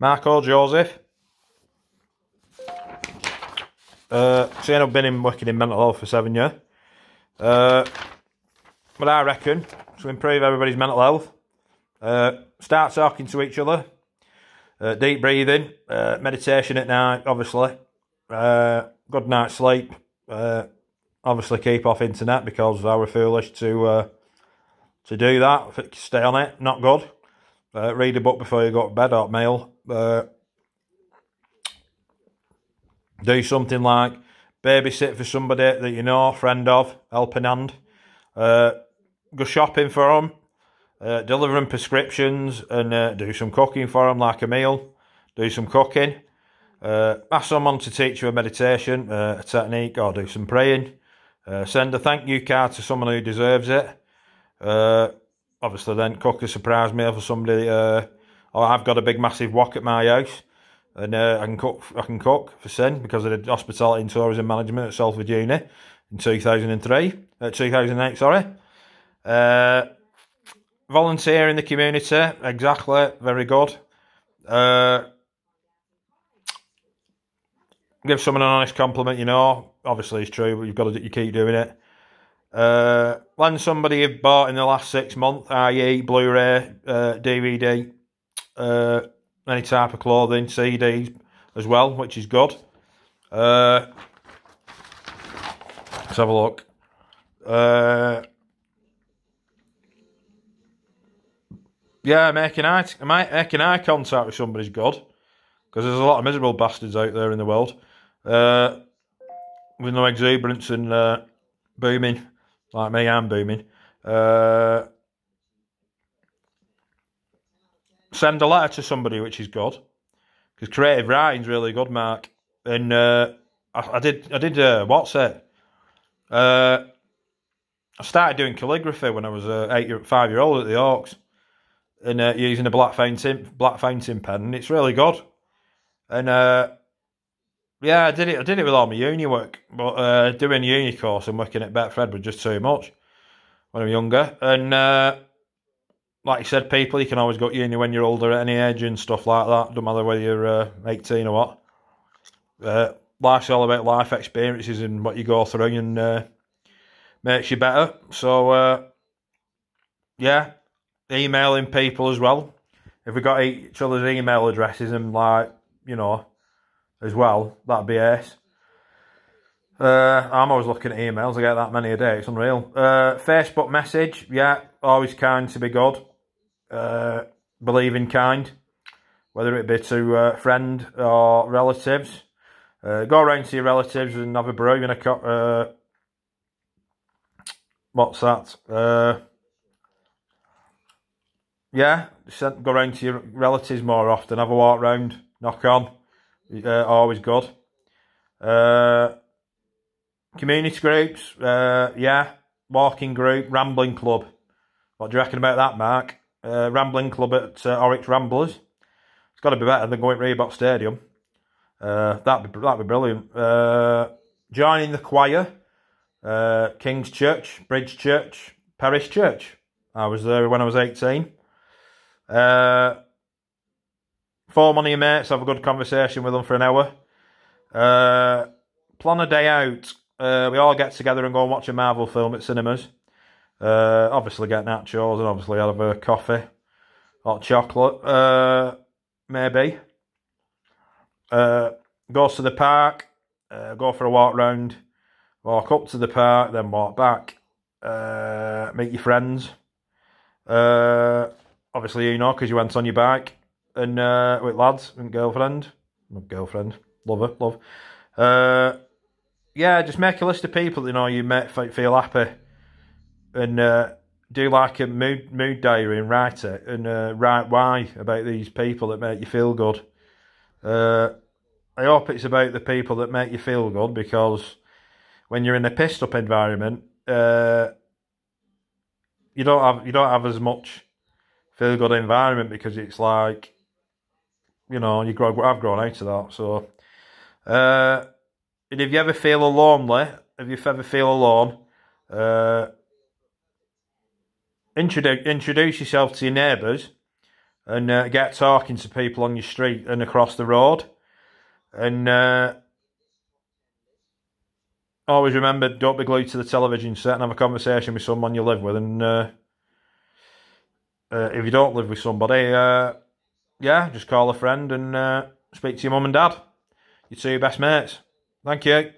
Marco Joseph. Uh, saying I've been in working in mental health for seven years. Uh, but I reckon to improve everybody's mental health, uh, start talking to each other, uh, deep breathing, uh, meditation at night, obviously, uh, good night's sleep. Uh, obviously, keep off internet because I were foolish to uh, to do that. Stay on it, not good. Uh, read a book before you go to bed or mail. Uh, do something like babysit for somebody that you know, friend of, helping hand. Uh, go shopping for them. Uh, deliver them prescriptions and uh, do some cooking for them, like a meal. Do some cooking. Uh, ask someone to teach you a meditation, uh, a technique, or do some praying. Uh, send a thank you card to someone who deserves it. Uh, obviously then cook a surprise meal for somebody. Uh, oh, I've got a big massive wok at my house, and uh, I can cook. I can cook for Sin because I did hospitality and tourism management at Salford Uni in 2003, uh, 2008. Sorry. Uh, volunteer in the community, exactly. Very good. Uh, give someone an honest compliment, you know. Obviously, it's true, but you've got to you keep doing it. Uh, when somebody have bought in the last six months, i.e., Blu ray, uh, DVD, uh, any type of clothing, CDs as well, which is good. Uh, let's have a look. Uh, yeah, making eye, making eye contact with somebody's good because there's a lot of miserable bastards out there in the world uh, with no exuberance and uh, booming. Like me, I'm booming. Uh, send a letter to somebody, which is good. Because creative writing's really good, Mark. And uh, I, I, did, I did, uh, what's it? Uh, I started doing calligraphy when I was uh, eight, year, five year old at the Orcs, and uh, using a black fountain, black fountain pen, and it's really good. And uh, yeah, I did it. I did it with all my uni work, but uh, doing uni course and working at Betfred was just too much when I was younger. And uh, like I said, people, you can always go to uni when you're older at any age and stuff like that. Don't matter whether you're uh, 18 or what. Uh, life's all about life experiences and what you go through and uh, makes you better. So, uh, yeah, emailing people as well. If we got each other's email addresses and like, you know, as well, that'd be ace. Uh, I'm always looking at emails. I get that many a day. It's unreal. Uh, Facebook message. Yeah, always kind to be good. Uh, believe in kind, whether it be to a uh, friend or relatives. Uh, go around to your relatives and have a brew and a co- uh, What's that? yeah, go around to your relatives more often. Have a walk round. Knock on uh, always oh, good. Uh, community groups, uh, yeah. Walking group, Rambling Club. What do you reckon about that, Mark? Uh, Rambling Club at uh, Oryx Ramblers. It's got to be better than going to Reebok Stadium. Uh, that'd, be, that'd be brilliant. Uh, joining the choir, uh, King's Church, Bridge Church, Parish Church. I was there when I was 18. Uh, Form on your mates, have a good conversation with them for an hour. Uh, plan a day out. Uh, we all get together and go and watch a Marvel film at cinemas. Uh, obviously, get nachos and obviously have a coffee or chocolate, uh, maybe. Uh, goes to the park, uh, go for a walk round, walk up to the park, then walk back, uh, meet your friends. Uh, obviously, you know, because you went on your bike and uh, with lads and girlfriend, not girlfriend, lover, love. Uh, yeah, just make a list of people you know you met feel happy, and uh, do like a mood mood diary and write it and uh, write why about these people that make you feel good. Uh, I hope it's about the people that make you feel good because when you're in a pissed up environment, uh, you don't have you don't have as much feel good environment because it's like you know, you grow, I've grown out of that. So, uh, and if you ever feel lonely, if you ever feel alone, uh, introduce introduce yourself to your neighbours, and uh, get talking to people on your street and across the road, and uh, always remember don't be glued to the television set and have a conversation with someone you live with, and uh, uh, if you don't live with somebody uh, yeah, just call a friend and uh, speak to your mum and dad. Your two best mates. Thank you.